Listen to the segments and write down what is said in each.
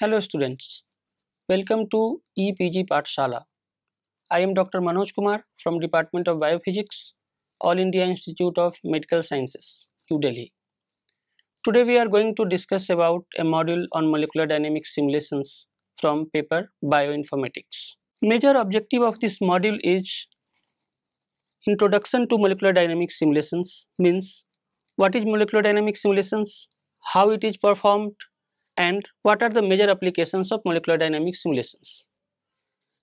Hello students, welcome to EPG Patshala. I am Dr. Manoj Kumar from Department of Biophysics, All India Institute of Medical Sciences, New Delhi. Today we are going to discuss about a module on molecular dynamics simulations from paper Bioinformatics. Major objective of this module is Introduction to Molecular Dynamics Simulations means what is molecular dynamics simulations, how it is performed, and what are the major applications of molecular dynamic simulations.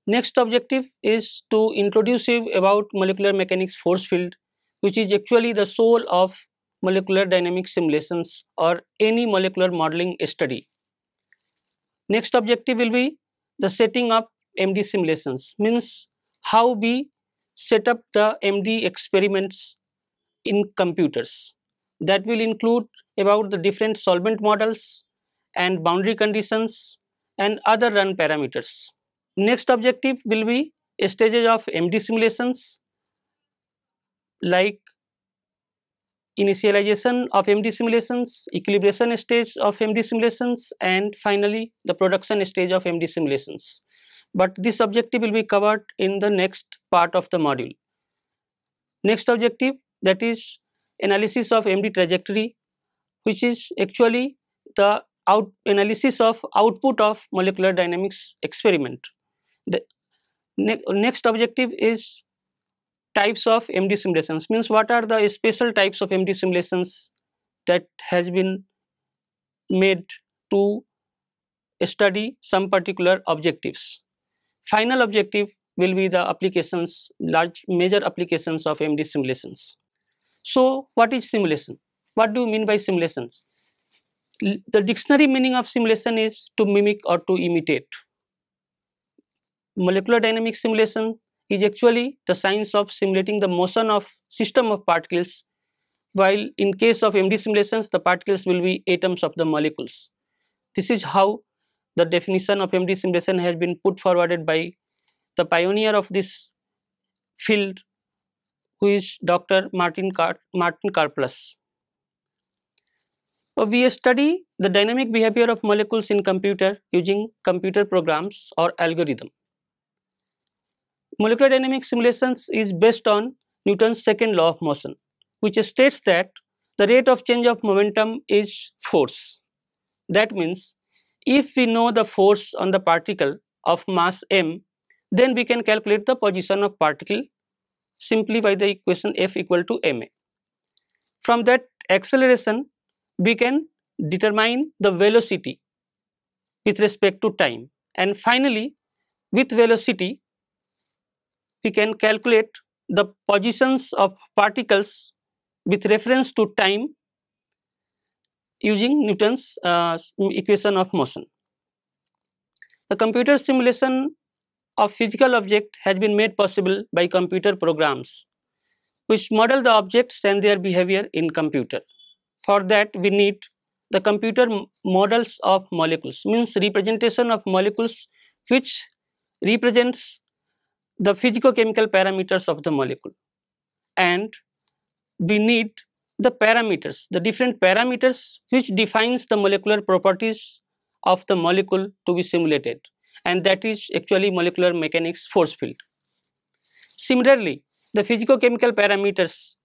Next objective is to introduce you about molecular mechanics force field which is actually the soul of molecular dynamic simulations or any molecular modeling study. Next objective will be the setting up MD simulations means how we set up the MD experiments in computers that will include about the different solvent models, and boundary conditions and other run parameters. Next objective will be stages of MD simulations like initialization of MD simulations, equilibration stage of MD simulations and finally the production stage of MD simulations. But this objective will be covered in the next part of the module. Next objective that is analysis of MD trajectory which is actually the out analysis of output of molecular dynamics experiment. The ne next objective is types of MD simulations means what are the special types of MD simulations that has been made to study some particular objectives. Final objective will be the applications large major applications of MD simulations. So what is simulation? What do you mean by simulations? the dictionary meaning of simulation is to mimic or to imitate. Molecular dynamic simulation is actually the science of simulating the motion of system of particles while in case of MD simulations the particles will be atoms of the molecules. This is how the definition of MD simulation has been put forwarded by the pioneer of this field who is Dr. Martin, Car Martin Karplas we study the dynamic behavior of molecules in computer using computer programs or algorithm. Molecular dynamic simulations is based on Newton's second law of motion, which states that the rate of change of momentum is force. That means if we know the force on the particle of mass m, then we can calculate the position of particle simply by the equation F equal to ma. From that acceleration, we can determine the velocity with respect to time. And finally, with velocity, we can calculate the positions of particles with reference to time using Newton's uh, equation of motion. The computer simulation of physical object has been made possible by computer programs which model the objects and their behavior in computer. For that we need the computer models of molecules means representation of molecules which represents the physicochemical parameters of the molecule and we need the parameters the different parameters which defines the molecular properties of the molecule to be simulated and that is actually molecular mechanics force field. Similarly, the physicochemical parameters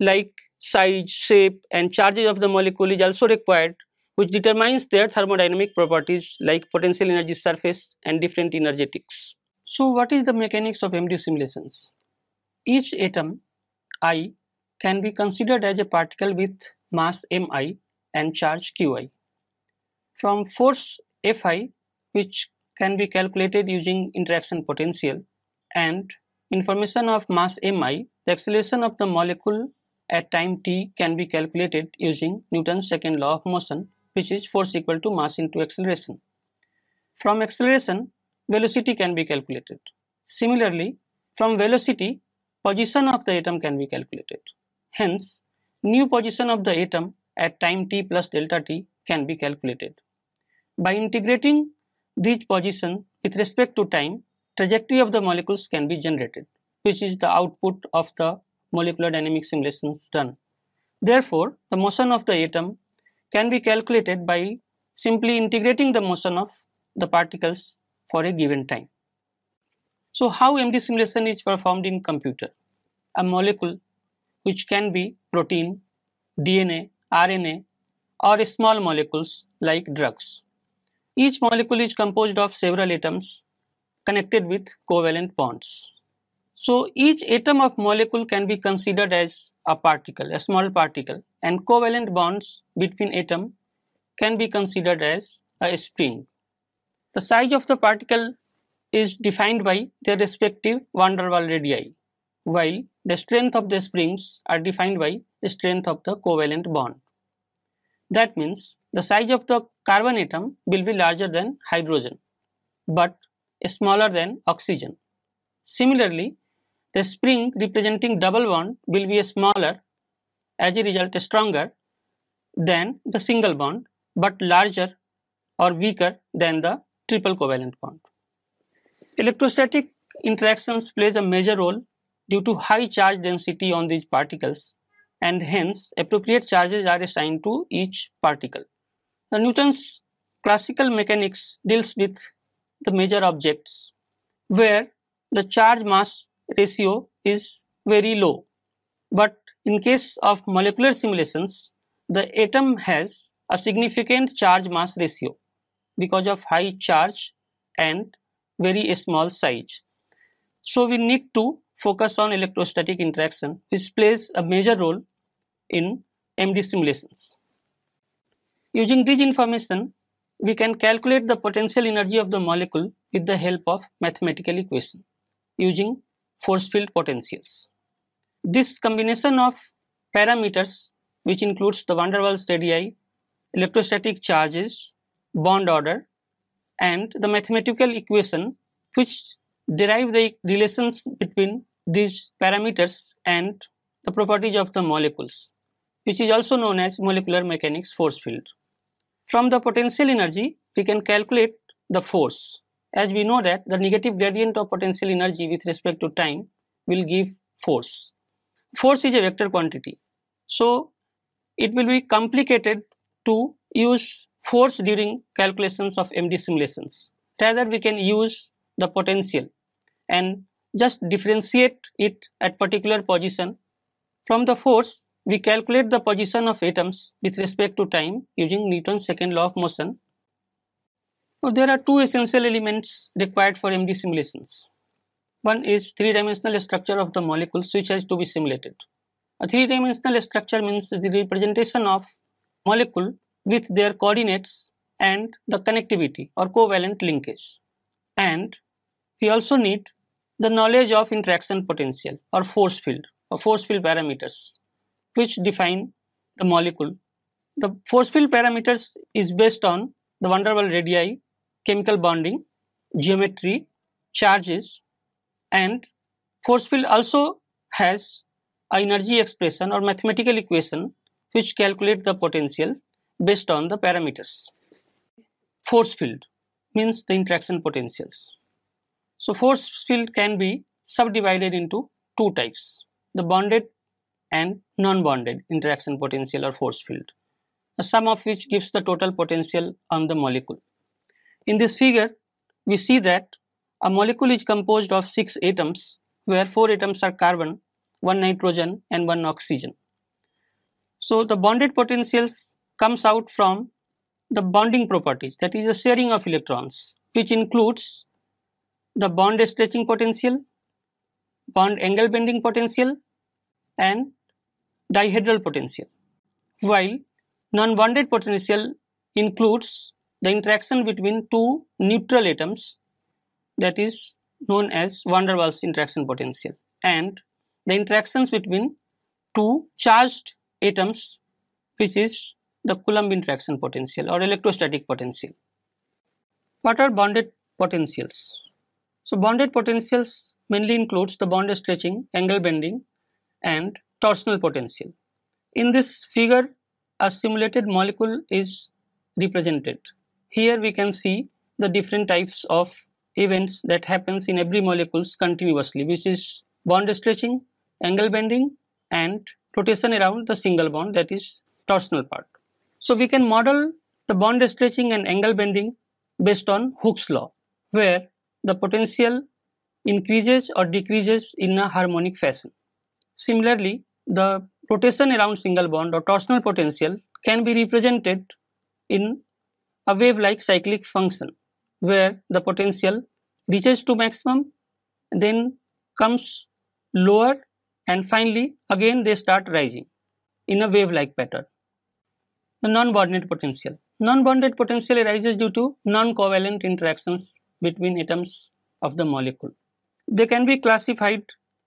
like size, shape and charges of the molecule is also required which determines their thermodynamic properties like potential energy surface and different energetics. So what is the mechanics of MD simulations? Each atom I can be considered as a particle with mass Mi and charge Qi. From force Fi which can be calculated using interaction potential and information of mass Mi, the acceleration of the molecule at time t can be calculated using Newton's second law of motion which is force equal to mass into acceleration. From acceleration, velocity can be calculated. Similarly, from velocity, position of the atom can be calculated. Hence, new position of the atom at time t plus delta t can be calculated. By integrating this position with respect to time, trajectory of the molecules can be generated, which is the output of the molecular dynamic simulations done. Therefore, the motion of the atom can be calculated by simply integrating the motion of the particles for a given time. So how MD simulation is performed in computer? A molecule which can be protein, DNA, RNA or small molecules like drugs. Each molecule is composed of several atoms connected with covalent bonds. So each atom of molecule can be considered as a particle, a small particle, and covalent bonds between atom can be considered as a spring. The size of the particle is defined by their respective van der Waals radii, while the strength of the springs are defined by the strength of the covalent bond. That means the size of the carbon atom will be larger than hydrogen, but smaller than oxygen. Similarly, the spring representing double bond will be smaller, as a result stronger, than the single bond but larger or weaker than the triple covalent bond. Electrostatic interactions plays a major role due to high charge density on these particles and hence appropriate charges are assigned to each particle. The Newton's classical mechanics deals with the major objects where the charge mass ratio is very low. But in case of molecular simulations, the atom has a significant charge mass ratio because of high charge and very small size. So we need to focus on electrostatic interaction which plays a major role in MD simulations. Using this information, we can calculate the potential energy of the molecule with the help of mathematical equation using force field potentials. This combination of parameters, which includes the van der Waals radii, electrostatic charges, bond order, and the mathematical equation which derive the relations between these parameters and the properties of the molecules, which is also known as molecular mechanics force field. From the potential energy, we can calculate the force as we know that the negative gradient of potential energy with respect to time will give force. Force is a vector quantity. So, it will be complicated to use force during calculations of MD simulations. Rather, we can use the potential and just differentiate it at particular position. From the force, we calculate the position of atoms with respect to time using Newton's second law of motion now, there are two essential elements required for MD simulations. One is three-dimensional structure of the molecules which has to be simulated. A three-dimensional structure means the representation of molecule with their coordinates and the connectivity or covalent linkage. And we also need the knowledge of interaction potential or force field or force field parameters which define the molecule. The force field parameters is based on the Van der Waals radii chemical bonding, geometry, charges, and force field also has energy expression or mathematical equation which calculate the potential based on the parameters. Force field means the interaction potentials. So force field can be subdivided into two types, the bonded and non-bonded interaction potential or force field, the sum of which gives the total potential on the molecule. In this figure, we see that a molecule is composed of six atoms, where four atoms are carbon, one nitrogen, and one oxygen. So the bonded potentials comes out from the bonding properties, that is the sharing of electrons, which includes the bond stretching potential, bond angle bending potential, and dihedral potential. While non-bonded potential includes the interaction between two neutral atoms that is known as van der Waals interaction potential and the interactions between two charged atoms which is the Coulomb interaction potential or electrostatic potential. What are bonded potentials? So bonded potentials mainly includes the bond stretching, angle bending and torsional potential. In this figure a simulated molecule is represented here we can see the different types of events that happens in every molecules continuously, which is bond stretching, angle bending, and rotation around the single bond that is torsional part. So we can model the bond stretching and angle bending based on Hooke's law, where the potential increases or decreases in a harmonic fashion. Similarly, the rotation around single bond or torsional potential can be represented in a wave-like cyclic function where the potential reaches to maximum, then comes lower and finally again they start rising in a wave-like pattern. The non-bonded potential. Non-bonded potential arises due to non-covalent interactions between atoms of the molecule. They can be classified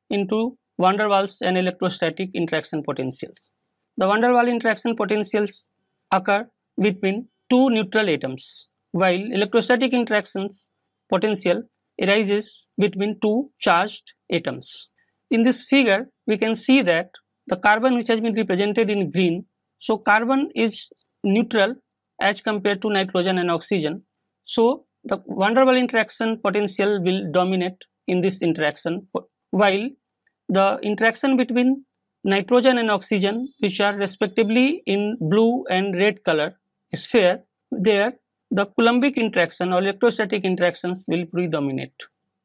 into van der Waals and electrostatic interaction potentials. The van der Waals interaction potentials occur between two neutral atoms, while electrostatic interactions potential arises between two charged atoms. In this figure, we can see that the carbon which has been represented in green, so carbon is neutral as compared to nitrogen and oxygen. So the van der Waals interaction potential will dominate in this interaction, while the interaction between nitrogen and oxygen, which are respectively in blue and red color, sphere, there the Coulombic interaction or electrostatic interactions will predominate.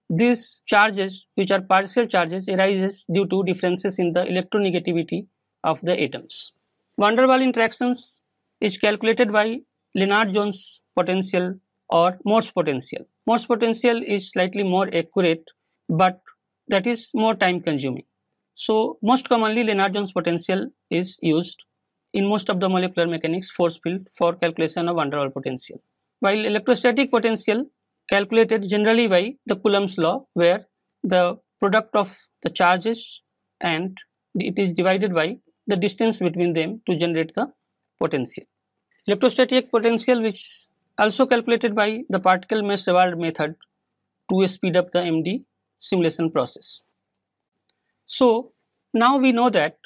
These charges, which are partial charges, arises due to differences in the electronegativity of the atoms. Van der Waal interactions is calculated by Lennard-Jones potential or Morse potential. Morse potential is slightly more accurate, but that is more time consuming. So most commonly Lennard-Jones potential is used in most of the molecular mechanics force field for calculation of underwall potential. While electrostatic potential calculated generally by the Coulomb's law where the product of the charges and it is divided by the distance between them to generate the potential. Electrostatic potential which also calculated by the particle mass reward method to speed up the MD simulation process. So now we know that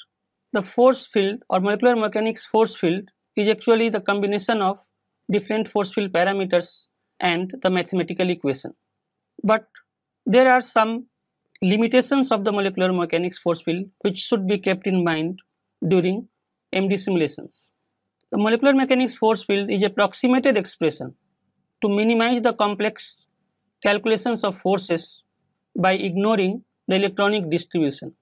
the force field or molecular mechanics force field is actually the combination of different force field parameters and the mathematical equation. But there are some limitations of the molecular mechanics force field which should be kept in mind during MD simulations. The molecular mechanics force field is approximated expression to minimize the complex calculations of forces by ignoring the electronic distribution.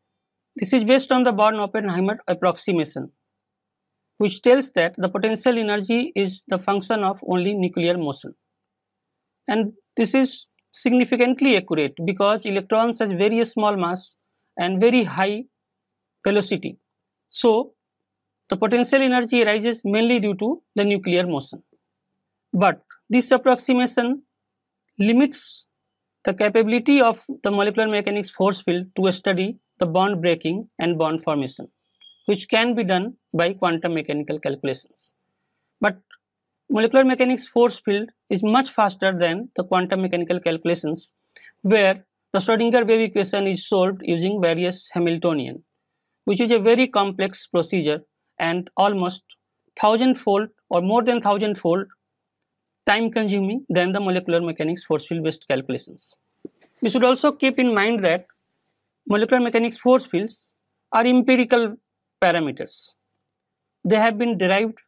This is based on the Born-Oppenheimer approximation, which tells that the potential energy is the function of only nuclear motion. And this is significantly accurate because electrons have very small mass and very high velocity. So, the potential energy arises mainly due to the nuclear motion. But this approximation limits the capability of the molecular mechanics force field to study the bond breaking and bond formation, which can be done by quantum mechanical calculations. But molecular mechanics force field is much faster than the quantum mechanical calculations, where the Schrodinger wave equation is solved using various Hamiltonian, which is a very complex procedure and almost thousand fold or more than thousand fold time consuming than the molecular mechanics force field based calculations. We should also keep in mind that molecular mechanics force fields are empirical parameters. They have been derived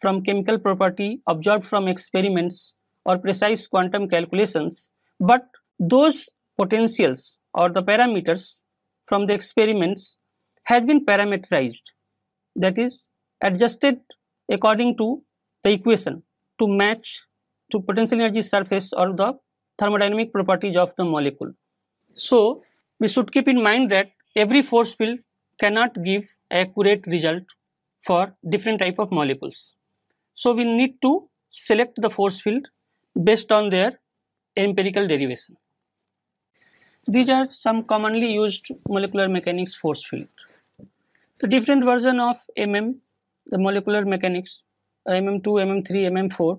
from chemical property observed from experiments or precise quantum calculations, but those potentials or the parameters from the experiments has been parameterized, that is, adjusted according to the equation to match to potential energy surface or the thermodynamic properties of the molecule. So, we should keep in mind that every force field cannot give accurate result for different type of molecules. So we need to select the force field based on their empirical derivation. These are some commonly used molecular mechanics force field. The different version of MM, the molecular mechanics, MM2, MM3, MM4,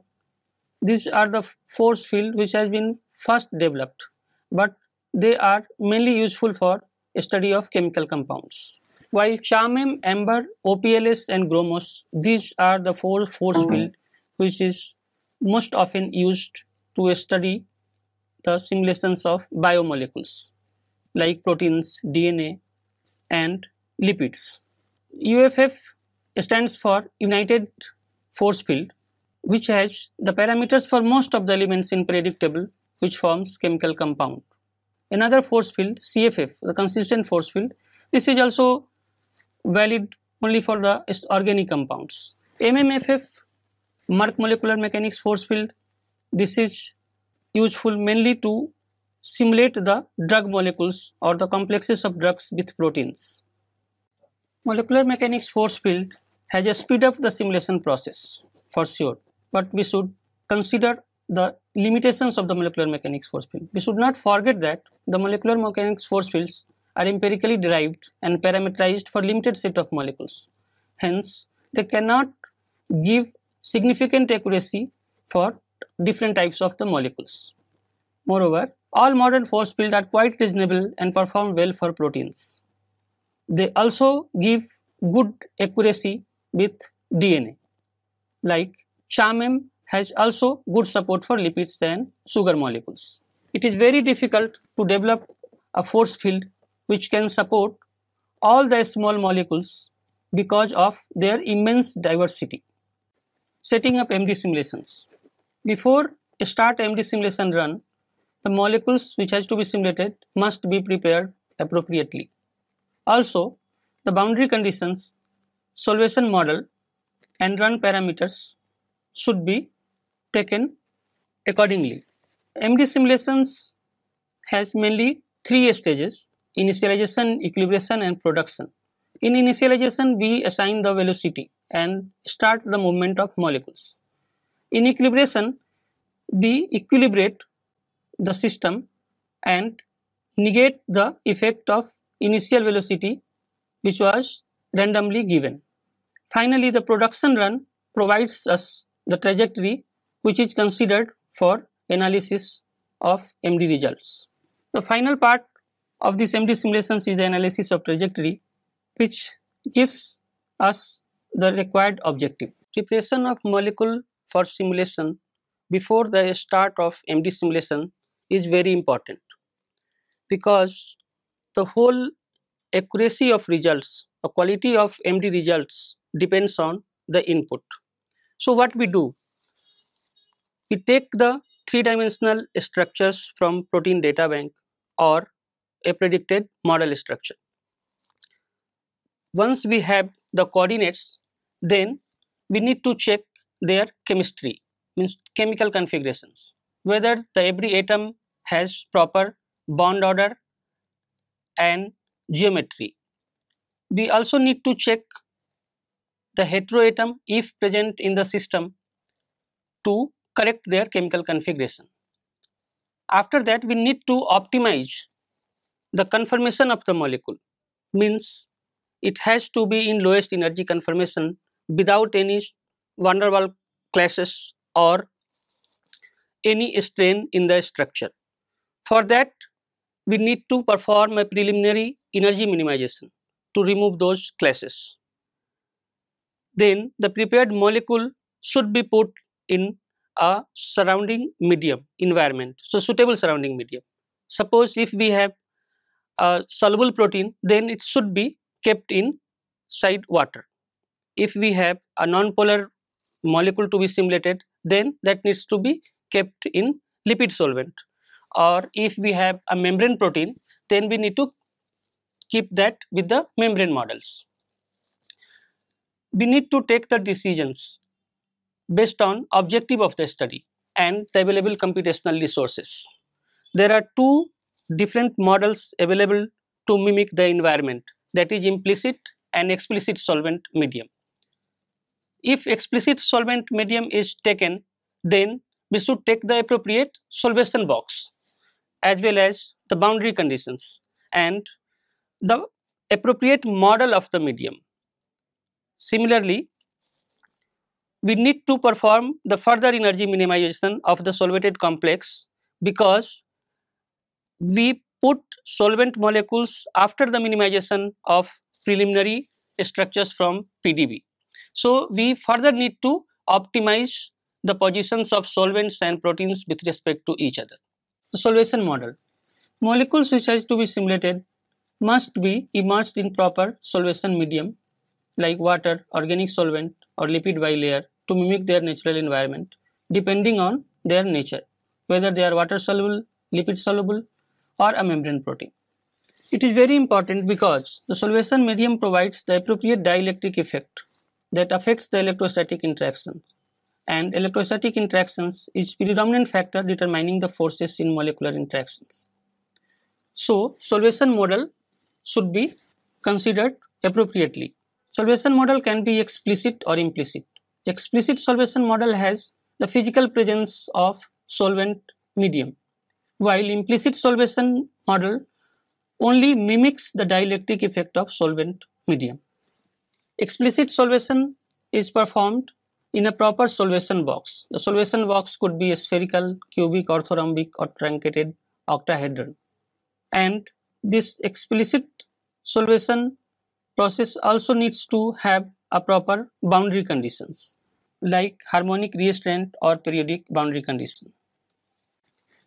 these are the force field which has been first developed but they are mainly useful for study of chemical compounds. While Charmem, Amber, OPLS and Gromos, these are the four force mm-hmm. field which is most often used to study the simulations of biomolecules like proteins, DNA and lipids. UFF stands for United Force Field which has the parameters for most of the elements in predictable, which forms chemical compound another force field CFF, the consistent force field. This is also valid only for the organic compounds. MMFF, Merck Molecular Mechanics Force Field, this is useful mainly to simulate the drug molecules or the complexes of drugs with proteins. Molecular Mechanics Force Field has a speed up the simulation process for sure, but we should consider the limitations of the molecular mechanics force field. We should not forget that the molecular mechanics force fields are empirically derived and parameterized for limited set of molecules. Hence, they cannot give significant accuracy for different types of the molecules. Moreover, all modern force fields are quite reasonable and perform well for proteins. They also give good accuracy with DNA. Like CHAMM has also good support for lipids and sugar molecules. It is very difficult to develop a force field which can support all the small molecules because of their immense diversity. Setting up MD simulations. Before start MD simulation run, the molecules which has to be simulated must be prepared appropriately. Also, the boundary conditions, solvation model and run parameters should be taken accordingly. MD simulations has mainly three stages initialization, equilibration, and production. In initialization, we assign the velocity and start the movement of molecules. In equilibration, we equilibrate the system and negate the effect of initial velocity which was randomly given. Finally, the production run provides us the trajectory which is considered for analysis of MD results. The final part of this MD simulations is the analysis of trajectory which gives us the required objective. Preparation of molecule for simulation before the start of MD simulation is very important because the whole accuracy of results or quality of MD results depends on the input. So what we do, we take the three-dimensional structures from protein data bank or a predicted model structure. Once we have the coordinates, then we need to check their chemistry, means chemical configurations, whether the every atom has proper bond order and geometry. We also need to check the heteroatom if present in the system to correct their chemical configuration. After that, we need to optimize the conformation of the molecule, means it has to be in lowest energy conformation without any van der clashes or any strain in the structure. For that, we need to perform a preliminary energy minimization to remove those clashes. Then the prepared molecule should be put in a surrounding medium environment so suitable surrounding medium suppose if we have a soluble protein then it should be kept in side water if we have a nonpolar molecule to be simulated then that needs to be kept in lipid solvent or if we have a membrane protein then we need to keep that with the membrane models we need to take the decisions based on objective of the study and the available computational resources. There are two different models available to mimic the environment that is implicit and explicit solvent medium. If explicit solvent medium is taken then we should take the appropriate solvation box as well as the boundary conditions and the appropriate model of the medium. Similarly, we need to perform the further energy minimization of the solvated complex because we put solvent molecules after the minimization of preliminary structures from PDB. So, we further need to optimize the positions of solvents and proteins with respect to each other. The solvation model. Molecules which has to be simulated must be immersed in proper solvation medium like water, organic solvent or lipid bilayer to mimic their natural environment depending on their nature, whether they are water soluble, lipid soluble, or a membrane protein. It is very important because the solvation medium provides the appropriate dielectric effect that affects the electrostatic interactions and electrostatic interactions is predominant factor determining the forces in molecular interactions. So, solvation model should be considered appropriately. Solvation model can be explicit or implicit explicit solvation model has the physical presence of solvent medium, while implicit solvation model only mimics the dielectric effect of solvent medium. Explicit solvation is performed in a proper solvation box. The solvation box could be spherical, cubic, orthorhombic or truncated octahedron. And this explicit solvation process also needs to have a proper boundary conditions like harmonic restraint or periodic boundary condition.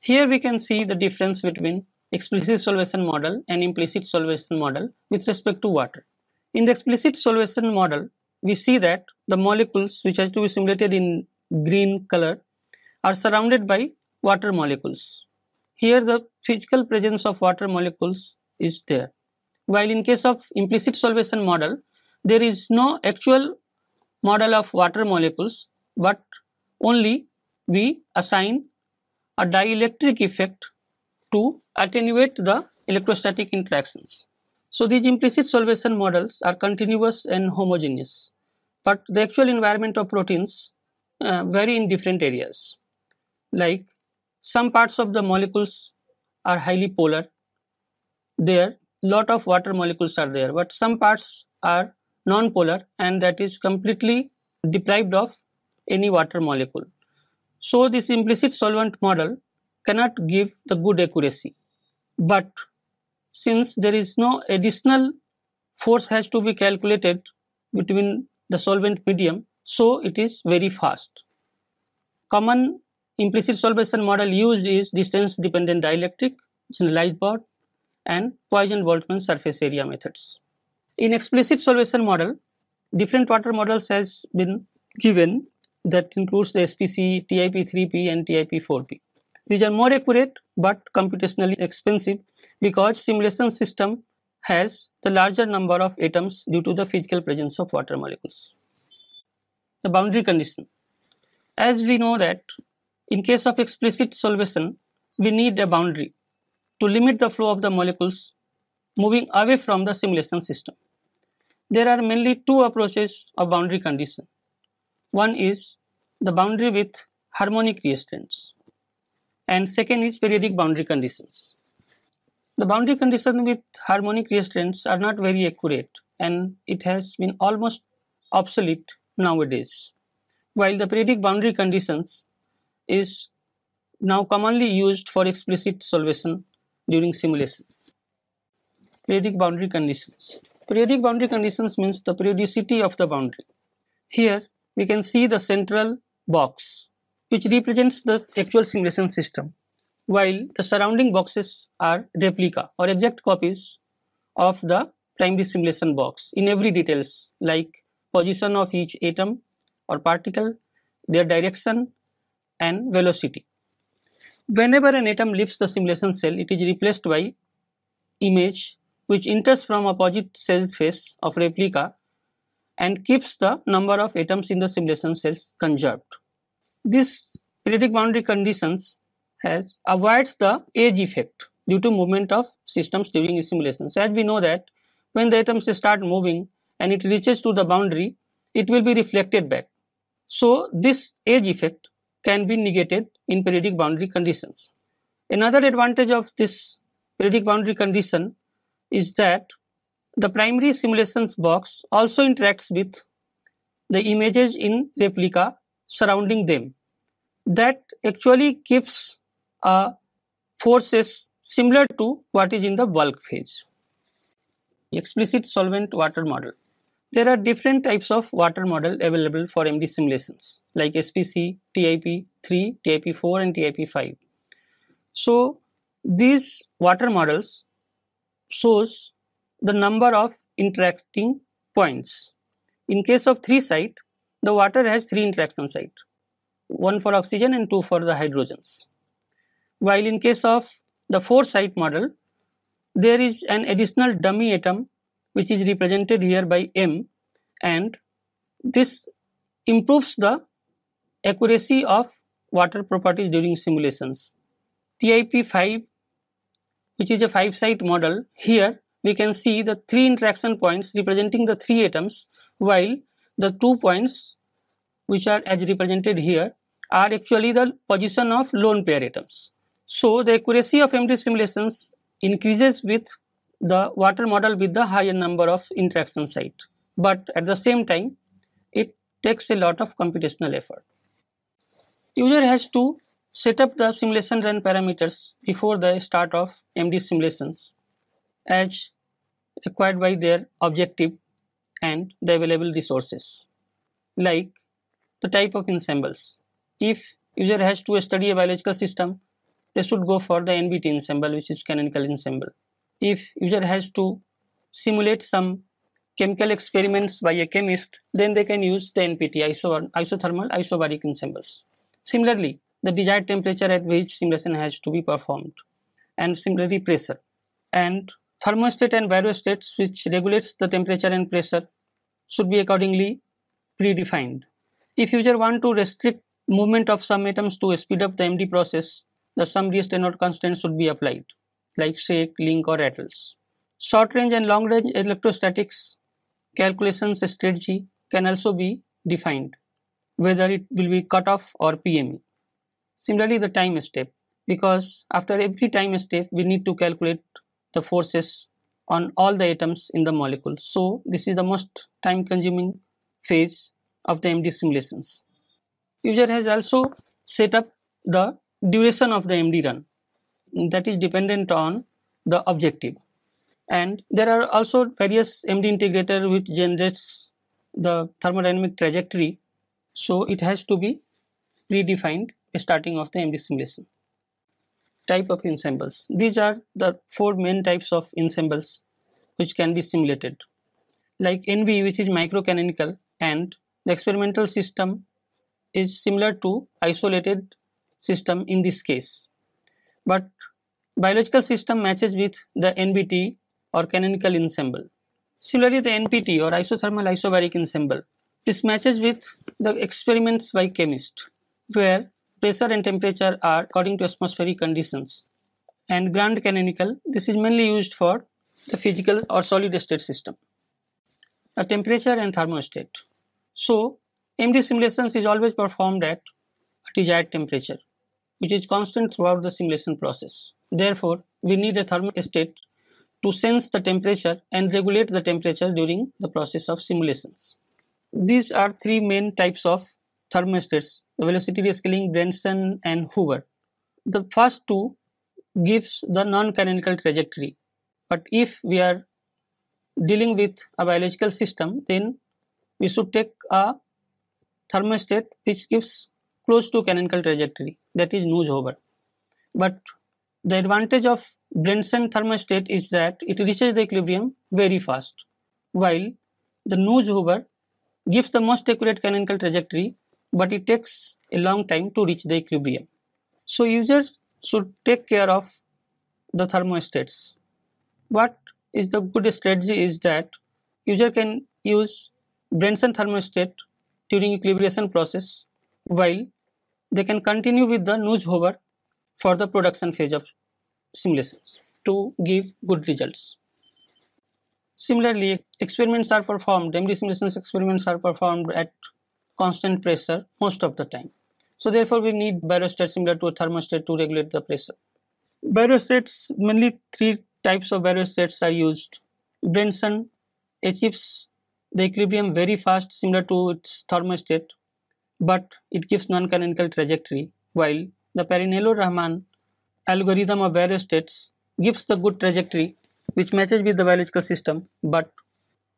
Here we can see the difference between explicit solvation model and implicit solvation model with respect to water. In the explicit solvation model, we see that the molecules which has to be simulated in green color are surrounded by water molecules. Here the physical presence of water molecules is there. While in case of implicit solvation model, there is no actual model of water molecules but only we assign a dielectric effect to attenuate the electrostatic interactions. So these implicit solvation models are continuous and homogeneous but the actual environment of proteins uh, vary in different areas like some parts of the molecules are highly polar there lot of water molecules are there but some parts are non-polar and that is completely deprived of any water molecule. So this implicit solvent model cannot give the good accuracy. But since there is no additional force has to be calculated between the solvent medium, so it is very fast. Common implicit solvation model used is distance dependent dielectric, generalized bond and Poisson-Boltzmann surface area methods. In explicit solvation model, different water models has been given that includes the SPC, TIP3P and TIP4P. These are more accurate but computationally expensive because simulation system has the larger number of atoms due to the physical presence of water molecules. The boundary condition. As we know that in case of explicit solvation, we need a boundary to limit the flow of the molecules moving away from the simulation system there are mainly two approaches of boundary condition. One is the boundary with harmonic restraints and second is periodic boundary conditions. The boundary condition with harmonic restraints are not very accurate and it has been almost obsolete nowadays. While the periodic boundary conditions is now commonly used for explicit solvation during simulation. Periodic boundary conditions. Periodic boundary conditions means the periodicity of the boundary. Here we can see the central box which represents the actual simulation system while the surrounding boxes are replica or exact copies of the primary simulation box in every details like position of each atom or particle, their direction and velocity. Whenever an atom leaves the simulation cell, it is replaced by image which enters from opposite cell face of replica and keeps the number of atoms in the simulation cells conserved. This periodic boundary conditions has avoids the age effect due to movement of systems during simulations. As we know that when the atoms start moving and it reaches to the boundary, it will be reflected back. So this age effect can be negated in periodic boundary conditions. Another advantage of this periodic boundary condition is that the primary simulations box also interacts with the images in replica surrounding them. That actually gives a forces similar to what is in the bulk phase. Explicit solvent water model. There are different types of water model available for MD simulations like SPC, TIP3, TIP4 and TIP5. So these water models shows the number of interacting points. In case of three site, the water has three interaction site, one for oxygen and two for the hydrogens. While in case of the four site model, there is an additional dummy atom which is represented here by M and this improves the accuracy of water properties during simulations. TIP 5 which is a five site model, here we can see the three interaction points representing the three atoms while the two points which are as represented here are actually the position of lone pair atoms. So the accuracy of MD simulations increases with the water model with the higher number of interaction site but at the same time it takes a lot of computational effort. User has to Set up the simulation run parameters before the start of MD simulations as required by their objective and the available resources like the type of ensembles. If user has to study a biological system, they should go for the NBT ensemble which is canonical ensemble. If user has to simulate some chemical experiments by a chemist, then they can use the NPT, isothermal isobaric ensembles. Similarly, the desired temperature at which simulation has to be performed, and similarly pressure. And thermostat and variostates which regulates the temperature and pressure should be accordingly predefined. If user want to restrict movement of some atoms to speed up the MD process, the some least anode constant should be applied, like shake, link or rattles. Short range and long range electrostatics calculations strategy can also be defined, whether it will be cutoff or PME. Similarly, the time step, because after every time step, we need to calculate the forces on all the atoms in the molecule. So this is the most time consuming phase of the MD simulations. User has also set up the duration of the MD run that is dependent on the objective. And there are also various MD integrator which generates the thermodynamic trajectory. So it has to be predefined starting of the MD simulation. Type of ensembles. These are the four main types of ensembles which can be simulated. Like NV which is microcanonical and the experimental system is similar to isolated system in this case. But biological system matches with the NBT or canonical ensemble. Similarly, the NPT or isothermal isobaric ensemble. This matches with the experiments by chemist where Pressure and temperature are according to atmospheric conditions. And Grand Canonical, this is mainly used for the physical or solid state system. A temperature and thermostat. So, MD simulations is always performed at a desired temperature, which is constant throughout the simulation process. Therefore, we need a thermostat to sense the temperature and regulate the temperature during the process of simulations. These are three main types of thermostats, the velocity scaling Branson and Hoover. The first two gives the non-canonical trajectory. But if we are dealing with a biological system, then we should take a thermostat which gives close to canonical trajectory, that is nose hover. But the advantage of Branson thermostat is that it reaches the equilibrium very fast, while the nose hover gives the most accurate canonical trajectory but it takes a long time to reach the equilibrium. So users should take care of the thermostats. What is the good strategy is that user can use Branson thermostat during equilibration process while they can continue with the nose hover for the production phase of simulations to give good results. Similarly, experiments are performed, MD simulations experiments are performed at constant pressure most of the time. So therefore we need barostat similar to a thermostat to regulate the pressure. Barostats, mainly three types of barostats are used. Brentson achieves the equilibrium very fast similar to its thermostat but it gives non-canonical trajectory while the Perinello-Rahman algorithm of barostats gives the good trajectory which matches with the biological system but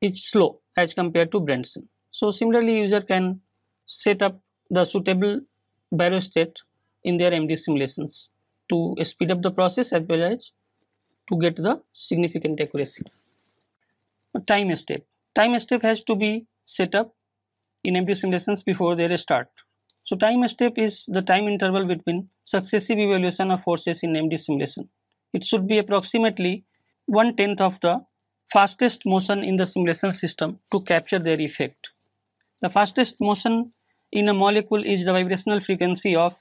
it's slow as compared to Branson. So similarly user can set up the suitable barostat in their MD simulations to speed up the process as well as to get the significant accuracy. time step. Time step has to be set up in MD simulations before they start. So time step is the time interval between successive evaluation of forces in MD simulation. It should be approximately one tenth of the fastest motion in the simulation system to capture their effect. The fastest motion in a molecule is the vibrational frequency of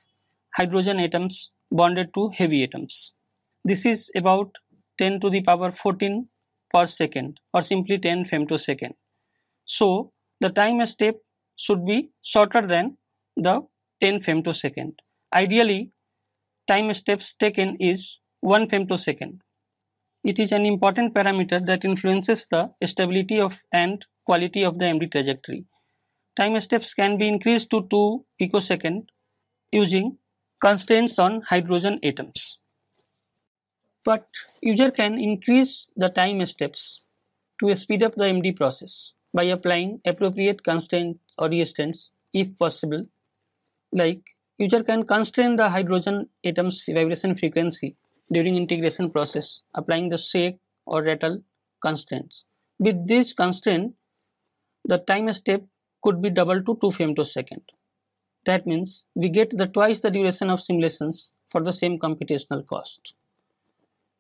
hydrogen atoms bonded to heavy atoms. This is about 10 to the power 14 per second or simply 10 femtosecond. So the time step should be shorter than the 10 femtosecond. Ideally, time steps taken is 1 femtosecond. It is an important parameter that influences the stability of and quality of the MD trajectory time steps can be increased to 2 picosecond using constraints on hydrogen atoms. But user can increase the time steps to speed up the MD process by applying appropriate constraints or restraints if possible. Like user can constrain the hydrogen atoms vibration frequency during integration process applying the shake or rattle constraints. With this constraint, the time step could be doubled to 2 femtosecond. That means we get the twice the duration of simulations for the same computational cost.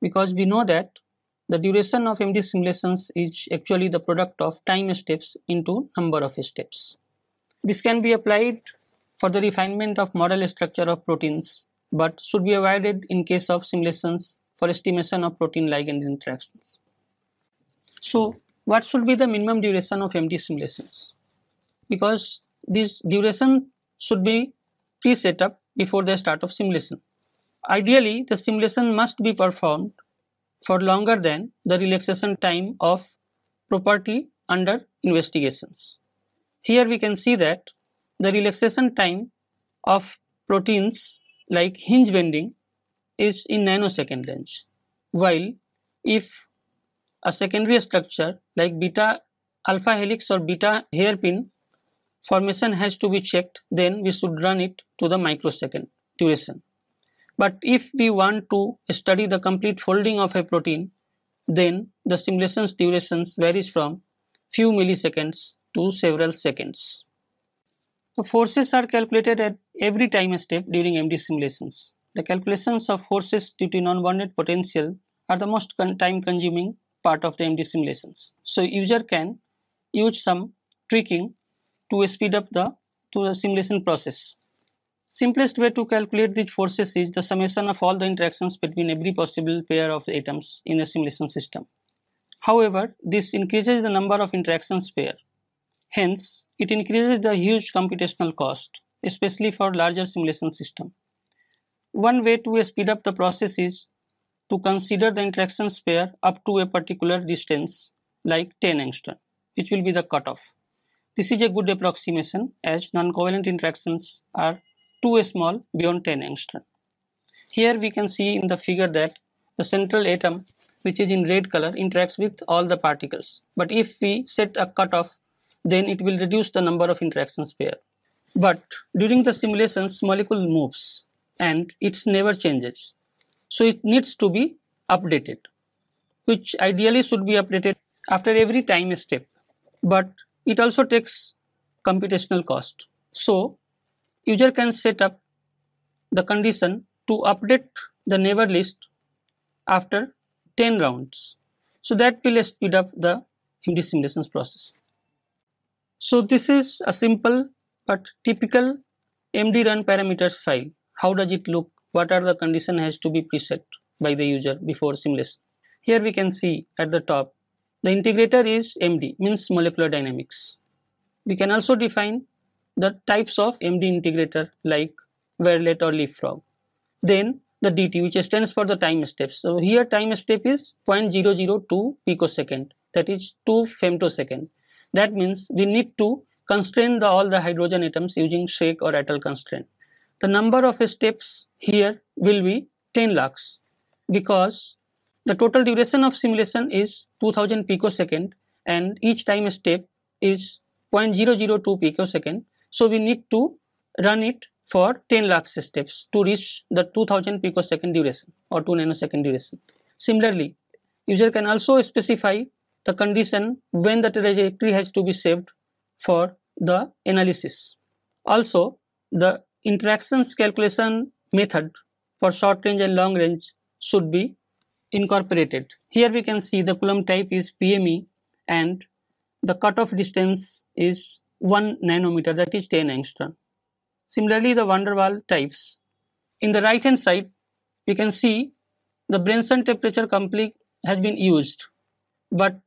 Because we know that the duration of MD simulations is actually the product of time steps into number of steps. This can be applied for the refinement of model structure of proteins but should be avoided in case of simulations for estimation of protein ligand interactions. So, what should be the minimum duration of MD simulations? because this duration should be pre-set up before the start of simulation. Ideally, the simulation must be performed for longer than the relaxation time of property under investigations. Here we can see that the relaxation time of proteins like hinge bending is in nanosecond range, while if a secondary structure like beta alpha helix or beta hairpin formation has to be checked then we should run it to the microsecond duration. But if we want to study the complete folding of a protein then the simulation's durations varies from few milliseconds to several seconds. The forces are calculated at every time step during MD simulations. The calculations of forces due to non-bonded potential are the most con time consuming part of the MD simulations. So user can use some tweaking to speed up the to the simulation process. Simplest way to calculate these forces is the summation of all the interactions between every possible pair of atoms in a simulation system. However, this increases the number of interactions pair. Hence, it increases the huge computational cost, especially for larger simulation system. One way to speed up the process is to consider the interactions pair up to a particular distance like 10 angstrom, which will be the cutoff. This is a good approximation as non-covalent interactions are too small beyond 10 angstrom. Here we can see in the figure that the central atom which is in red color interacts with all the particles. But if we set a cutoff then it will reduce the number of interactions pair. But during the simulations molecule moves and it never changes. So it needs to be updated which ideally should be updated after every time step. But it also takes computational cost. So user can set up the condition to update the neighbor list after 10 rounds. So that will speed up the MD simulations process. So this is a simple but typical MD run parameters file. How does it look? What are the condition has to be preset by the user before simulation? Here we can see at the top the integrator is MD, means molecular dynamics. We can also define the types of MD integrator like Verlet or Leapfrog. Then the DT which stands for the time step. So here time step is 0.002 picosecond that is 2 femtosecond. That means we need to constrain the, all the hydrogen atoms using shake or atal constraint. The number of steps here will be 10 lakhs because the total duration of simulation is 2000 picosecond and each time step is 0.002 picosecond. So we need to run it for 10 lakhs steps to reach the 2000 picosecond duration or 2 nanosecond duration. Similarly, user can also specify the condition when the trajectory has to be saved for the analysis. Also, the interactions calculation method for short range and long range should be incorporated. Here we can see the Coulomb type is PME and the cutoff distance is 1 nanometer that is 10 angstrom. Similarly, the van der Waal types. In the right hand side, you can see the Brenson temperature coupling has been used, but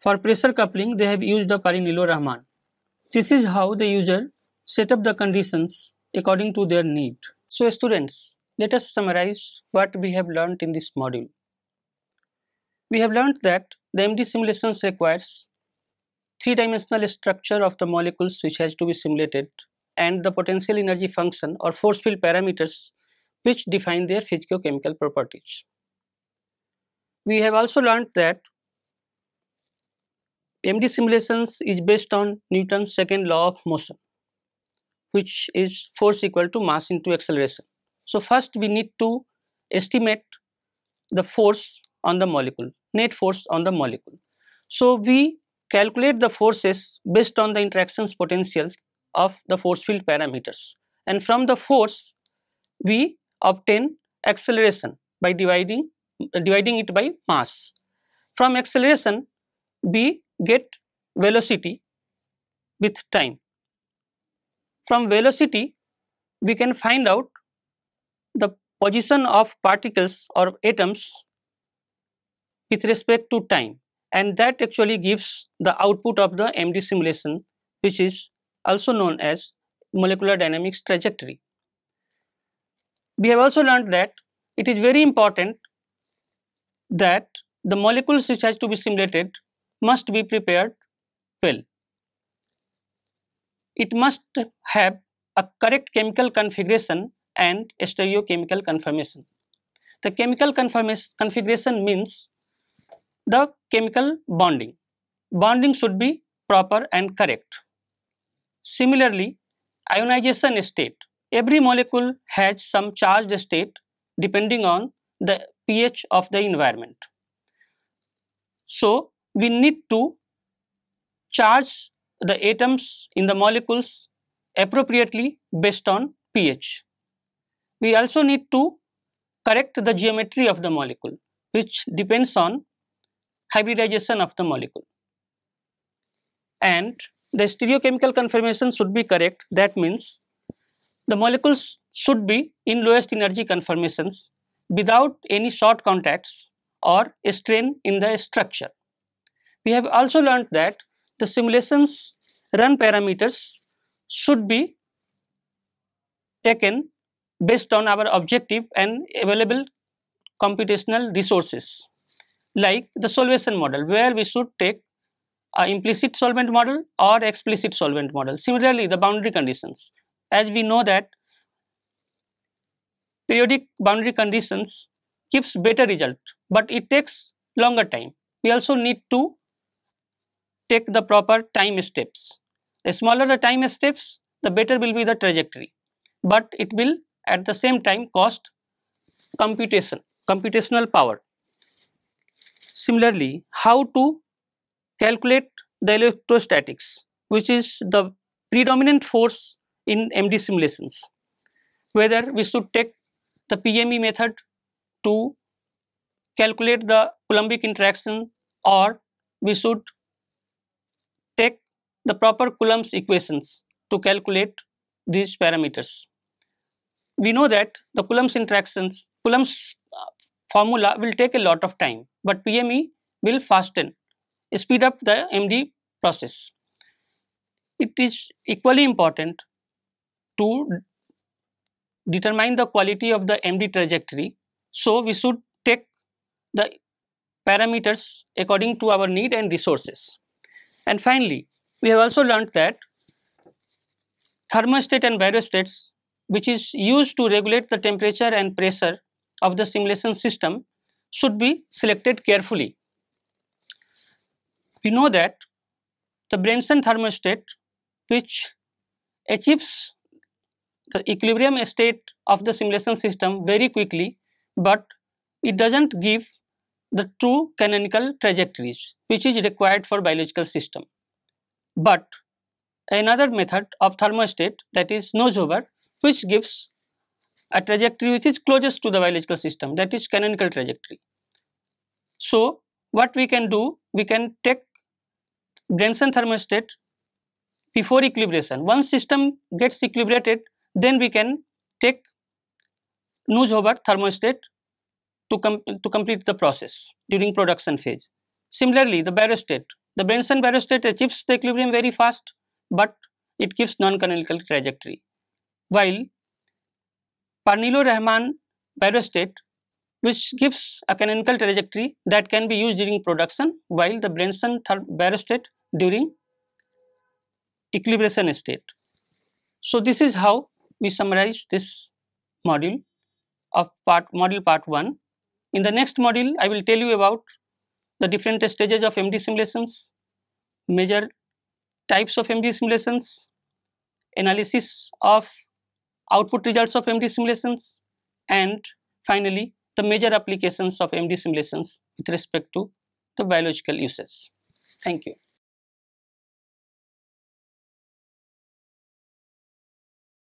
for pressure coupling, they have used the Parinilo Rahman. This is how the user set up the conditions according to their need. So, students, let us summarize what we have learnt in this module. We have learnt that the MD simulations requires three-dimensional structure of the molecules which has to be simulated and the potential energy function or force field parameters which define their physicochemical properties. We have also learnt that MD simulations is based on Newton's second law of motion which is force equal to mass into acceleration. So first we need to estimate the force on the molecule, net force on the molecule. So we calculate the forces based on the interactions potentials of the force field parameters and from the force we obtain acceleration by dividing uh, dividing it by mass. From acceleration we get velocity with time. From velocity we can find out position of particles or atoms with respect to time and that actually gives the output of the MD simulation which is also known as molecular dynamics trajectory. We have also learned that it is very important that the molecules which has to be simulated must be prepared well. It must have a correct chemical configuration and stereochemical conformation. The chemical configuration means the chemical bonding. Bonding should be proper and correct. Similarly, ionization state. Every molecule has some charged state depending on the pH of the environment. So, we need to charge the atoms in the molecules appropriately based on pH we also need to correct the geometry of the molecule which depends on hybridization of the molecule. And the stereochemical conformation should be correct that means the molecules should be in lowest energy conformations without any short contacts or strain in the structure. We have also learned that the simulations run parameters should be taken based on our objective and available computational resources like the solvation model where we should take a implicit solvent model or explicit solvent model. Similarly, the boundary conditions as we know that periodic boundary conditions gives better result but it takes longer time. We also need to take the proper time steps. The smaller the time steps, the better will be the trajectory, but it will at the same time cost computation computational power similarly how to calculate the electrostatics which is the predominant force in md simulations whether we should take the pme method to calculate the coulombic interaction or we should take the proper coulomb's equations to calculate these parameters we know that the Coulomb's interactions, Coulomb's uh, formula will take a lot of time, but PME will fasten, speed up the MD process. It is equally important to determine the quality of the MD trajectory. So, we should take the parameters according to our need and resources. And finally, we have also learnt that thermostat and barostats which is used to regulate the temperature and pressure of the simulation system should be selected carefully. We know that the Branson thermostat which achieves the equilibrium state of the simulation system very quickly but it doesn't give the true canonical trajectories which is required for biological system. But another method of thermostat that is nosehover which gives a trajectory which is closest to the biological system that is canonical trajectory. So what we can do, we can take Bremsen thermostat before equilibration. Once system gets equilibrated, then we can take Nujhober thermostat to, com to complete the process during production phase. Similarly, the barostat, the Benson barostat achieves the equilibrium very fast, but it gives non-canonical trajectory. While Parnillo Rahman pyrostate, which gives a canonical trajectory that can be used during production, while the Brenson pyrostate during equilibration state. So, this is how we summarize this module of part module part 1. In the next module, I will tell you about the different stages of MD simulations, major types of MD simulations, analysis of output results of MD simulations, and finally, the major applications of MD simulations with respect to the biological uses. Thank you.